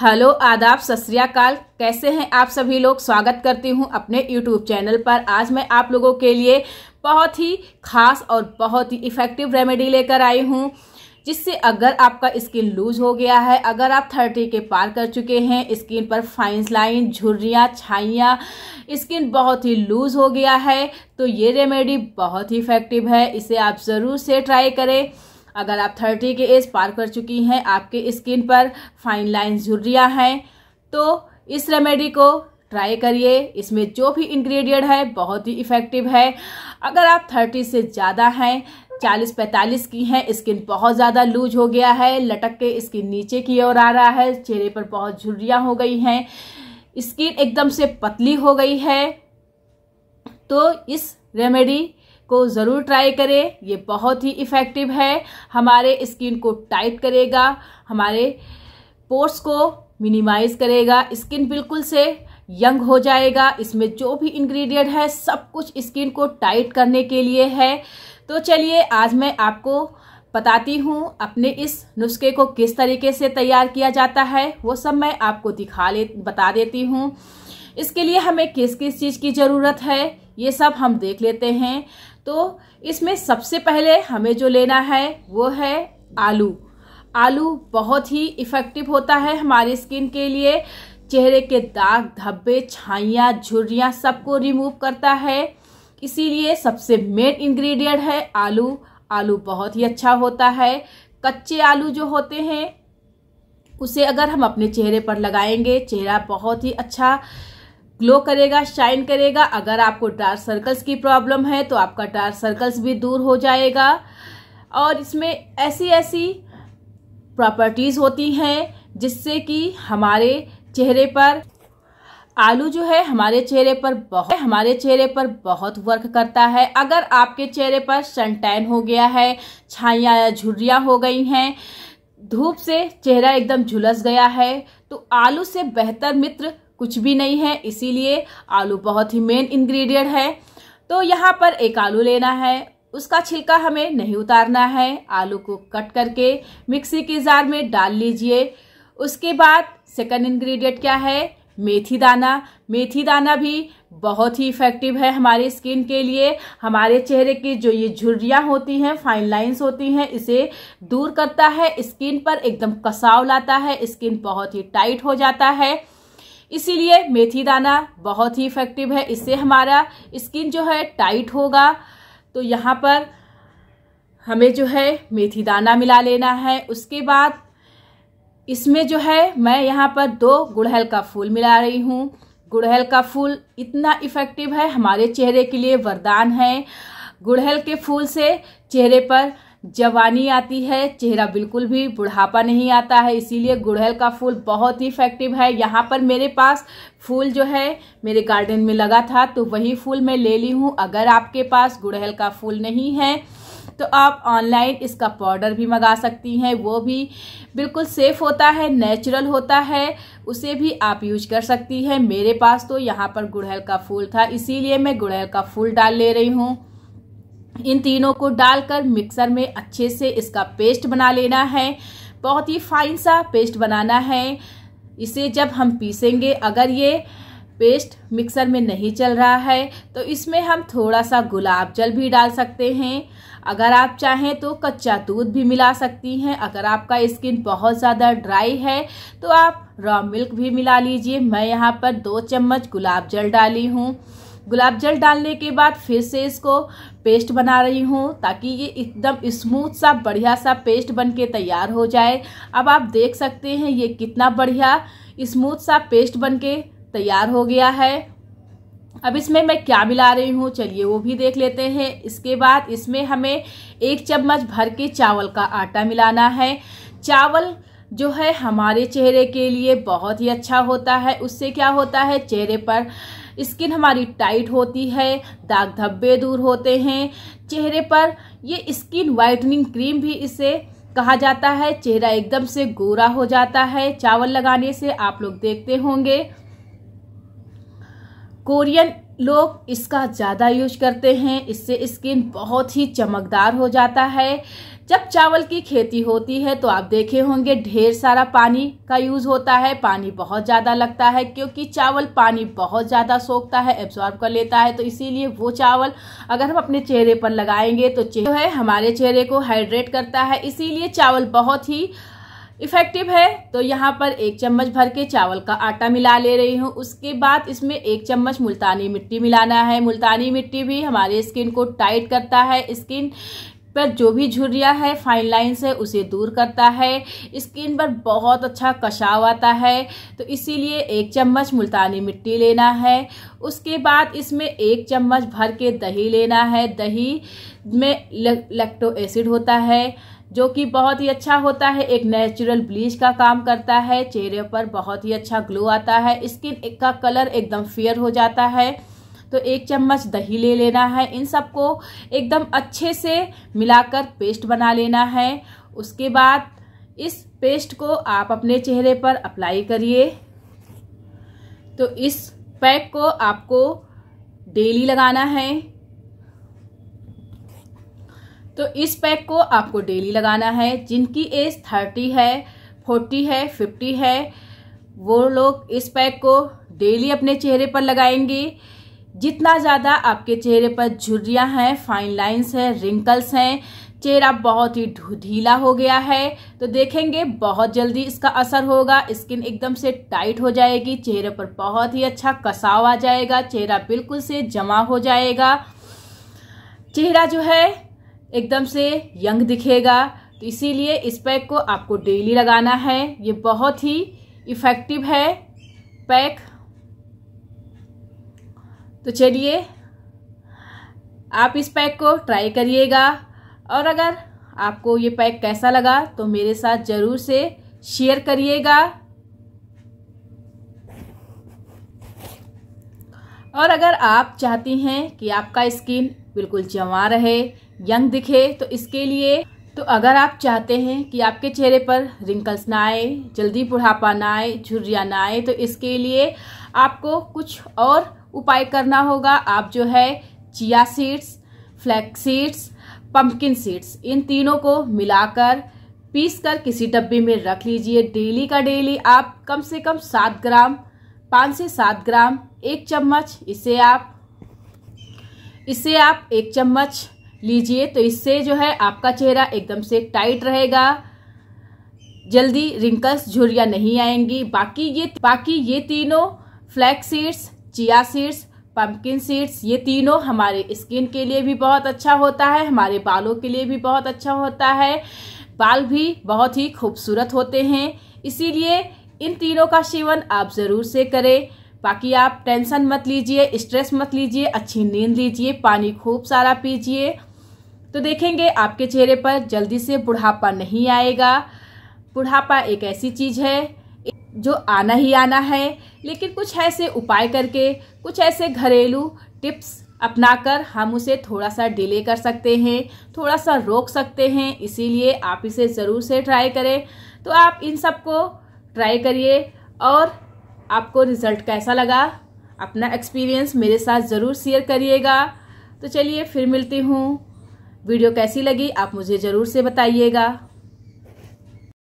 hello आदाब सत कैसे हैं आप सभी लोग स्वागत करती हूं अपने यूट्यूब चैनल पर आज मैं आप लोगों के लिए बहुत ही खास और बहुत ही इफ़ेक्टिव रेमेडी लेकर आई हूं जिससे अगर आपका स्किन लूज हो गया है अगर आप थर्टी के पार कर चुके हैं स्किन पर फाइंस लाइन झुर्रियाँ छाइयाँ स्किन बहुत ही लूज हो गया है तो ये रेमेडी बहुत ही इफ़ेक्टिव है इसे आप ज़रूर से ट्राई करें अगर आप थर्टी के एज पार कर चुकी हैं आपके स्किन पर फाइन लाइन झुर्रियाँ हैं तो इस रेमेडी को ट्राई करिए इसमें जो भी इंग्रेडिएंट है बहुत ही इफ़ेक्टिव है अगर आप थर्टी से ज़्यादा हैं चालीस पैंतालीस की हैं स्किन बहुत ज़्यादा लूज हो गया है लटक के स्किन नीचे की ओर आ रहा है चेहरे पर बहुत झुर्रियाँ हो गई हैं स्किन एकदम से पतली हो गई है तो इस रेमेडी को ज़रूर ट्राई करें ये बहुत ही इफ़ेक्टिव है हमारे स्किन को टाइट करेगा हमारे पोर्स को मिनिमाइज़ करेगा स्किन बिल्कुल से यंग हो जाएगा इसमें जो भी इंग्रेडिएंट है सब कुछ स्किन को टाइट करने के लिए है तो चलिए आज मैं आपको बताती हूँ अपने इस नुस्खे को किस तरीके से तैयार किया जाता है वो सब मैं आपको दिखा ले बता देती हूँ इसके लिए हमें किस किस चीज़ की ज़रूरत है ये सब हम देख लेते हैं तो इसमें सबसे पहले हमें जो लेना है वो है आलू आलू बहुत ही इफ़ेक्टिव होता है हमारी स्किन के लिए चेहरे के दाग धब्बे छाइयाँ झुर्रियाँ सबको रिमूव करता है इसीलिए सबसे मेन इंग्रेडिएंट है आलू आलू बहुत ही अच्छा होता है कच्चे आलू जो होते हैं उसे अगर हम अपने चेहरे पर लगाएंगे चेहरा बहुत ही अच्छा ग्लो करेगा शाइन करेगा अगर आपको डार्क सर्कल्स की प्रॉब्लम है तो आपका डार्क सर्कल्स भी दूर हो जाएगा और इसमें ऐसी ऐसी प्रॉपर्टीज़ होती हैं जिससे कि हमारे चेहरे पर आलू जो है हमारे चेहरे पर बहुत हमारे चेहरे पर बहुत वर्क करता है अगर आपके चेहरे पर सनटैन हो गया है छाइयाँ या झुर्रियाँ हो गई हैं धूप से चेहरा एकदम झुलस गया है तो आलू से बेहतर मित्र कुछ भी नहीं है इसीलिए आलू बहुत ही मेन इंग्रेडिएंट है तो यहाँ पर एक आलू लेना है उसका छिलका हमें नहीं उतारना है आलू को कट करके मिक्सी के जार में डाल लीजिए उसके बाद सेकंड इंग्रेडिएंट क्या है मेथी दाना मेथी दाना भी बहुत ही इफ़ेक्टिव है हमारे स्किन के लिए हमारे चेहरे की जो ये झुर्रियाँ होती हैं फाइन लाइंस होती हैं इसे दूर करता है स्किन पर एकदम कसाव लाता है स्किन बहुत ही टाइट हो जाता है इसीलिए मेथी दाना बहुत ही इफ़ेक्टिव है इससे हमारा स्किन जो है टाइट होगा तो यहाँ पर हमें जो है मेथी दाना मिला लेना है उसके बाद इसमें जो है मैं यहाँ पर दो गुड़हल का फूल मिला रही हूँ गुड़हल का फूल इतना इफ़ेक्टिव है हमारे चेहरे के लिए वरदान है गुड़हल के फूल से चेहरे पर जवानी आती है चेहरा बिल्कुल भी बुढ़ापा नहीं आता है इसीलिए गुड़हल का फूल बहुत ही इफेक्टिव है यहाँ पर मेरे पास फूल जो है मेरे गार्डन में लगा था तो वही फूल मैं ले ली हूँ अगर आपके पास गुड़हल का फूल नहीं है तो आप ऑनलाइन इसका पाउडर भी मंगा सकती हैं वो भी बिल्कुल सेफ़ होता है नेचुरल होता है उसे भी आप यूज कर सकती हैं मेरे पास तो यहाँ पर गुड़हल का फूल था इसीलिए मैं गुड़हल का फूल डाल ले रही हूँ इन तीनों को डालकर मिक्सर में अच्छे से इसका पेस्ट बना लेना है बहुत ही फाइन सा पेस्ट बनाना है इसे जब हम पीसेंगे अगर ये पेस्ट मिक्सर में नहीं चल रहा है तो इसमें हम थोड़ा सा गुलाब जल भी डाल सकते हैं अगर आप चाहें तो कच्चा दूध भी मिला सकती हैं अगर आपका स्किन बहुत ज़्यादा ड्राई है तो आप रॉ मिल्क भी मिला लीजिए मैं यहाँ पर दो चम्मच गुलाब जल डाली हूँ गुलाब जल डालने के बाद फिर से इसको पेस्ट बना रही हूँ ताकि ये एकदम स्मूथ सा बढ़िया सा पेस्ट बन के तैयार हो जाए अब आप देख सकते हैं ये कितना बढ़िया स्मूथ सा पेस्ट बन के तैयार हो गया है अब इसमें मैं क्या मिला रही हूँ चलिए वो भी देख लेते हैं इसके बाद इसमें हमें एक चम्मच भर के चावल का आटा मिलाना है चावल जो है हमारे चेहरे के लिए बहुत ही अच्छा होता है उससे क्या होता है चेहरे पर स्किन हमारी टाइट होती है दाग धब्बे दूर होते हैं चेहरे पर ये स्किन वाइटनिंग क्रीम भी इसे कहा जाता है चेहरा एकदम से गोरा हो जाता है चावल लगाने से आप लोग देखते होंगे कोरियन लोग इसका ज़्यादा यूज करते हैं इससे स्किन बहुत ही चमकदार हो जाता है जब चावल की खेती होती है तो आप देखे होंगे ढेर सारा पानी का यूज़ होता है पानी बहुत ज़्यादा लगता है क्योंकि चावल पानी बहुत ज़्यादा सोखता है एब्जॉर्ब कर लेता है तो इसीलिए वो चावल अगर हम अपने चेहरे पर लगाएंगे तो है हमारे चेहरे को हाइड्रेट करता है इसीलिए चावल बहुत ही इफेक्टिव है तो यहाँ पर एक चम्मच भर के चावल का आटा मिला ले रही हूँ उसके बाद इसमें एक चम्मच मुल्तानी मिट्टी मिलाना है मुल्तानी मिट्टी भी हमारे स्किन को टाइट करता है स्किन पर जो भी झुर्रिया है फाइन लाइन्स है उसे दूर करता है स्किन पर बहुत अच्छा कशाव आता है तो इसीलिए एक चम्मच मुल्तानी मिट्टी लेना है उसके बाद इसमें एक चम्मच भर के दही लेना है दही में लेक्टो एसिड होता है जो कि बहुत ही अच्छा होता है एक नेचुरल ब्लीच का काम करता है चेहरे पर बहुत ही अच्छा ग्लो आता है स्किन का कलर एकदम फेयर हो जाता है तो एक चम्मच दही ले लेना है इन सबको एकदम अच्छे से मिलाकर पेस्ट बना लेना है उसके बाद इस पेस्ट को आप अपने चेहरे पर अप्लाई करिए तो इस पैक को आपको डेली लगाना है तो इस पैक को आपको डेली लगाना है जिनकी एज थर्टी है फोर्टी है फिफ्टी है वो लोग इस पैक को डेली अपने चेहरे पर लगाएंगे जितना ज़्यादा आपके चेहरे पर झुर्रियाँ हैं फाइन लाइंस हैं रिंकल्स हैं चेहरा बहुत ही ढीला हो गया है तो देखेंगे बहुत जल्दी इसका असर होगा स्किन एकदम से टाइट हो जाएगी चेहरे पर बहुत ही अच्छा कसाव आ जाएगा चेहरा बिल्कुल से जमा हो जाएगा चेहरा जो है एकदम से यंग दिखेगा तो इसीलिए इस पैक को आपको डेली लगाना है ये बहुत ही इफ़ेक्टिव है पैक तो चलिए आप इस पैक को ट्राई करिएगा और अगर आपको ये पैक कैसा लगा तो मेरे साथ ज़रूर से शेयर करिएगा और अगर आप चाहती हैं कि आपका स्किन बिल्कुल जमा रहे यंग दिखे तो इसके लिए तो अगर आप चाहते हैं कि आपके चेहरे पर रिंकल्स ना आए जल्दी बुढ़ापा ना आए झुर्रिया ना आए तो इसके लिए आपको कुछ और उपाय करना होगा आप जो है chia seeds flax seeds pumpkin seeds इन तीनों को मिलाकर पीस कर किसी डब्बे में रख लीजिए डेली का डेली आप कम से कम सात ग्राम पाँच से सात ग्राम एक चम्मच इसे आप इसे आप एक चम्मच लीजिए तो इससे जो है आपका चेहरा एकदम से टाइट रहेगा जल्दी रिंकल्स झुरिया नहीं आएंगी बाकी ये बाकी ये तीनों flax seeds chia seeds pumpkin seeds ये तीनों हमारे स्किन के लिए भी बहुत अच्छा होता है हमारे बालों के लिए भी बहुत अच्छा होता है बाल भी बहुत ही खूबसूरत होते हैं इसीलिए इन तीनों का सेवन आप ज़रूर से करें बाकी आप टेंशन मत लीजिए स्ट्रेस मत लीजिए अच्छी नींद लीजिए पानी खूब सारा पीजिए तो देखेंगे आपके चेहरे पर जल्दी से बुढ़ापा नहीं आएगा बुढ़ापा एक ऐसी चीज़ है जो आना ही आना है लेकिन कुछ ऐसे उपाय करके कुछ ऐसे घरेलू टिप्स अपनाकर हम उसे थोड़ा सा डिले कर सकते हैं थोड़ा सा रोक सकते हैं इसीलिए आप इसे ज़रूर से ट्राई करें तो आप इन सबको ट्राई करिए और आपको रिज़ल्ट कैसा लगा अपना एक्सपीरियंस मेरे साथ ज़रूर शेयर करिएगा तो चलिए फिर मिलती हूँ वीडियो कैसी लगी आप मुझे ज़रूर से बताइएगा